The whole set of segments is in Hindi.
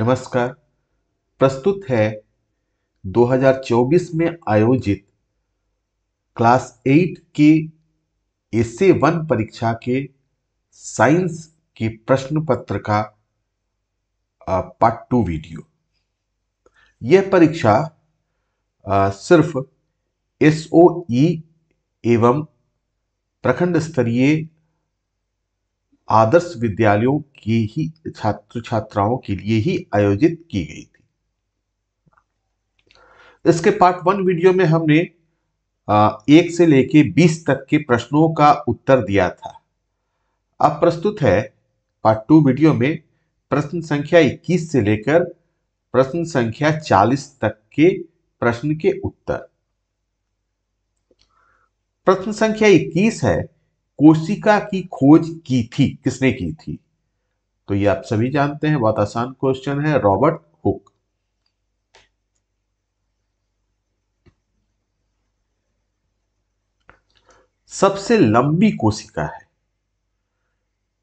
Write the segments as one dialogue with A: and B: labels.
A: नमस्कार प्रस्तुत है 2024 में आयोजित क्लास एट के एसे वन परीक्षा के साइंस के प्रश्न पत्र का पार्ट टू वीडियो यह परीक्षा सिर्फ एसओई एवं प्रखंड स्तरीय आदर्श विद्यालयों के ही छात्र छात्राओं के लिए ही आयोजित की गई थी इसके पार्ट वन वीडियो में हमने एक से लेके बीस तक के प्रश्नों का उत्तर दिया था अब प्रस्तुत है पार्ट टू वीडियो में प्रश्न संख्या 21 से लेकर प्रश्न संख्या 40 तक के प्रश्न के उत्तर प्रश्न संख्या 21 है कोशिका की खोज की थी किसने की थी तो ये आप सभी जानते हैं बहुत आसान क्वेश्चन है रॉबर्ट हुक सबसे लंबी कोशिका है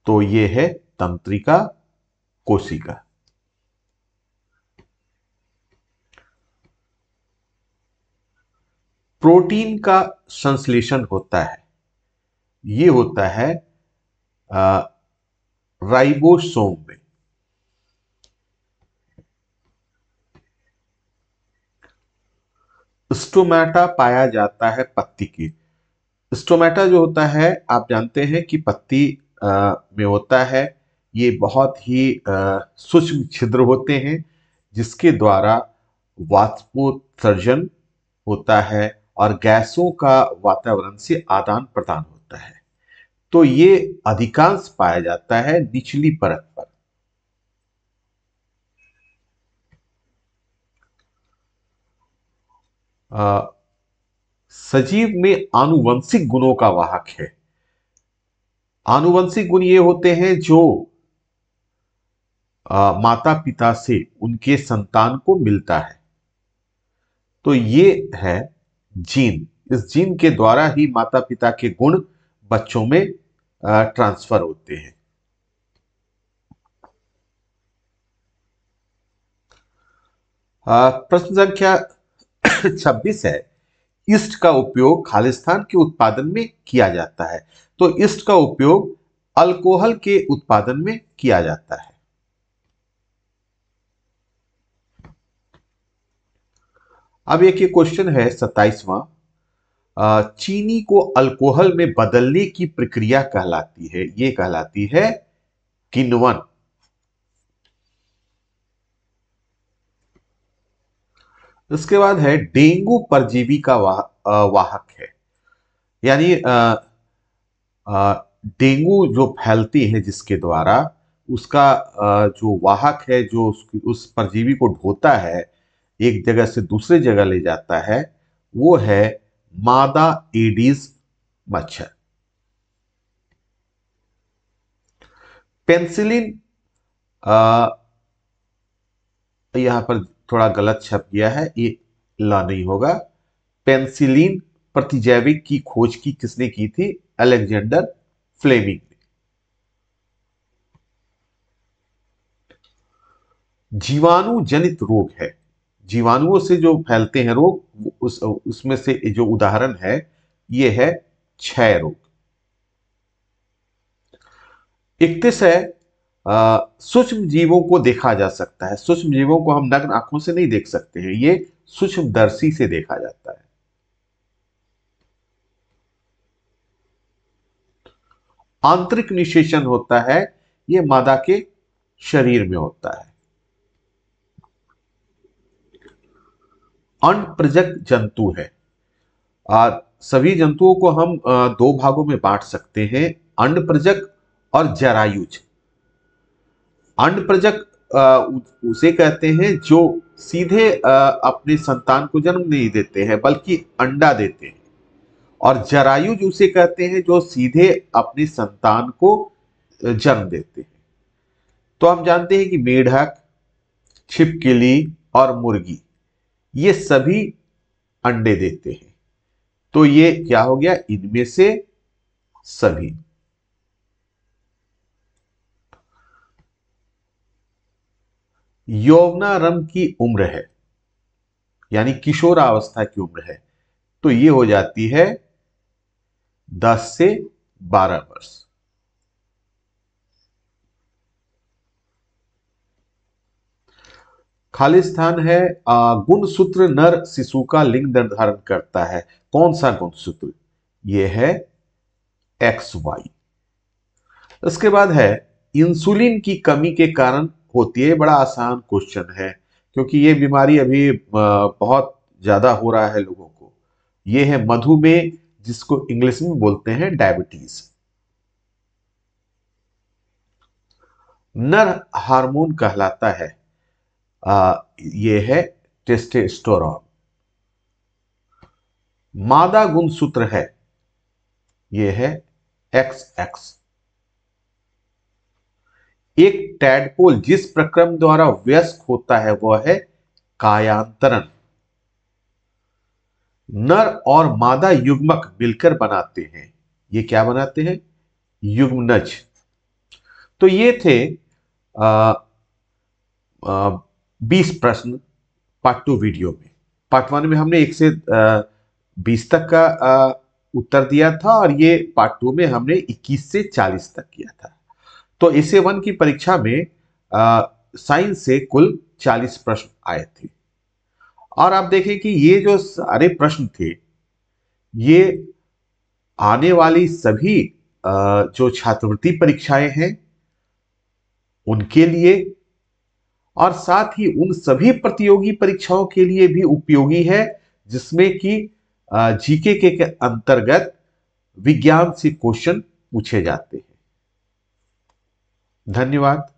A: तो ये है तंत्रिका कोशिका प्रोटीन का संश्लेषण होता है ये होता है राइबोसोम में स्टोमेटा पाया जाता है पत्ती की स्टोमेटा जो होता है आप जानते हैं कि पत्ती आ, में होता है ये बहुत ही सूक्ष्म छिद्र होते हैं जिसके द्वारा वाष्पोत्सर्जन होता है और गैसों का वातावरण से आदान प्रदान होता है होता है तो ये अधिकांश पाया जाता है निचली परत पर आ, सजीव में आनुवंशिक गुणों का वाहक है आनुवंशिक गुण ये होते हैं जो आ, माता पिता से उनके संतान को मिलता है तो ये है जीन इस जीन के द्वारा ही माता पिता के गुण बच्चों में ट्रांसफर होते हैं प्रश्न संख्या 26 है ईस्ट का उपयोग खालिस्तान के उत्पादन में किया जाता है तो ईस्ट का उपयोग अल्कोहल के उत्पादन में किया जाता है अब एक ये क्वेश्चन है सत्ताईसवां चीनी को अल्कोहल में बदलने की प्रक्रिया कहलाती है ये कहलाती है किनवन इसके बाद है डेंगू परजीवी का वाह, वाहक है यानी डेंगू जो फैलती है जिसके द्वारा उसका आ, जो वाहक है जो उस, उस परजीवी को ढोता है एक जगह से दूसरे जगह ले जाता है वो है मादा एडीज मच्छर पेंसिलिन यहां पर थोड़ा गलत छप गया है ये ला नहीं होगा पेंसिलिन प्रतिजैविक की खोज की किसने की थी अलेक्जेंडर फ्लेमिंग ने जीवाणु जनित रोग है जीवाणुओं से जो फैलते हैं रोग उस उसमें से जो उदाहरण है ये है क्षय रोग इकतीस है सूक्ष्म जीवों को देखा जा सकता है सूक्ष्म जीवों को हम नग्न आंखों से नहीं देख सकते हैं ये सूक्ष्म दर्शी से देखा जाता है आंतरिक निषेचन होता है ये मादा के शरीर में होता है अनप्रजक जंतु है आ, सभी जंतुओं को हम आ, दो भागों में बांट सकते हैं अंडप्रजक और जरायुज अंडप्रजक उसे कहते हैं जो सीधे आ, अपने संतान को जन्म नहीं देते हैं बल्कि अंडा देते हैं और जरायुज उसे कहते हैं जो सीधे अपने संतान को जन्म देते हैं तो हम जानते हैं कि मेढक छिपकली और मुर्गी ये सभी अंडे देते हैं तो ये क्या हो गया इनमें से सभी यौवनारंभ की उम्र है यानी किशोरावस्था की उम्र है तो ये हो जाती है 10 से 12 वर्ष खाली स्थान है गुणसूत्र नर शिशु का लिंग निर्धारण करता है कौन सा गुणसूत्र यह ये है एक्स वाई उसके बाद है इंसुलिन की कमी के कारण होती है बड़ा आसान क्वेश्चन है क्योंकि ये बीमारी अभी बहुत ज्यादा हो रहा है लोगों को ये है मधुमेह जिसको इंग्लिश में बोलते हैं डायबिटीज नर हार्मोन कहलाता है ये है टेस्टेस्टोरॉन मादा गुण सूत्र है ये है एक्स एक्स एक टैडपोल जिस प्रक्रम द्वारा व्यस्क होता है वह है कायांतरण नर और मादा युग्मक मिलकर बनाते हैं ये क्या बनाते हैं युग्मनज तो ये थे आ, आ, बीस प्रश्न पार्ट टू वीडियो में पार्ट वन में हमने एक से बीस तक का उत्तर दिया था और ये पार्ट टू में हमने इक्कीस से चालीस तक किया था तो इसे ए वन की परीक्षा में साइंस से कुल चालीस प्रश्न आए थे और आप देखें कि ये जो सारे प्रश्न थे ये आने वाली सभी जो छात्रवृत्ति परीक्षाएं हैं उनके लिए और साथ ही उन सभी प्रतियोगी परीक्षाओं के लिए भी उपयोगी है जिसमें कि जीके के, अंतर्गत विज्ञान से क्वेश्चन पूछे जाते हैं धन्यवाद